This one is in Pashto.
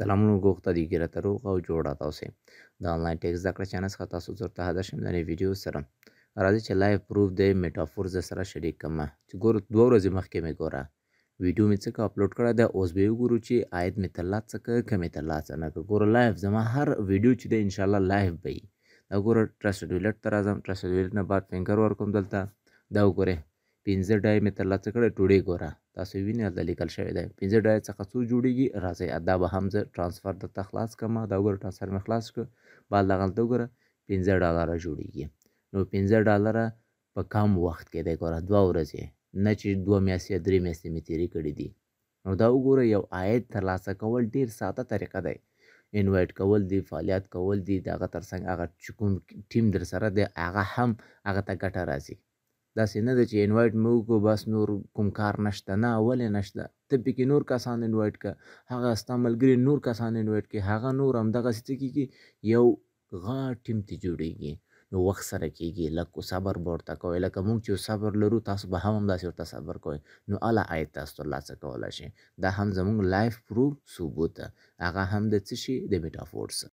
سلامونه ګوښته دی ګیره ته روغ او جوړه تاسو د آنلاین ټیک زده کړه چینل څخه تاسو زر ته حاضر شم د نوې ویډیو سره راځي چې لایو پروف د میټافور ز سره شریک کما چې ګور دوه ورځې مخکې مې ګوره ویډیو مې څخه اپلوډ کړه ده اوس به وګورو چې آیت مې ترلاسه څخه کمې ترلاسه نه کړ ګوره لایو زما هر ویډیو چې ده ان شاء الله لایو به دا ګوره ټرسټ ویلټ ته راځم ټرسټ ویلټ نه بعد فینګر ورکوم دلته دا وګوره پنځه ډای مې ترلاسه کړی ټوډې ګوره تاسو وینئ هلته لیکل شوی دی پنځه ډای څخه څو جوړیږي راځئ دا به هم زه ټرانسفر درته خلاص کړم دا وګوره ټرانسفر مې خلاص کړ بعد دغلته وګوره پنځه ډالره جوړیږي نو پنځه ډالره په کم وخت کې دی ګوره دوه ورځې نه چې دوه میاشتې یا درې میاشتې مې تېرې کړي دي نو دا وګوره یو عاید ترلاسه کول ډېر ساده طریقه دی انوایټ کول دي فعالیت کول دي د هغه ترڅنګ هغه چې کوم ټیم در سره دی هغه هم هغه ته ګټه راځي داسې نه ده چې انوایټ مې وکړو بس نور کوم کار نشته نه ولې نشته ته پکې نور کسان انوایټ که هغه ستا ملګري نور کسان انوایټ کړي هغه نور همدغسې څه کېږي یو غټ ټیم تې جوړېږي نو وخت سره کېږي لکه صبر به ورته کوئ لکه موږ چې صبر لرو تاسو به هم همداسې ورته صبر کوئ نو الله عاید تاسو ترلاسه کولی شئ دا هم زموږ لایف پروف ثبوت هغه هم د څه شي د میټافورس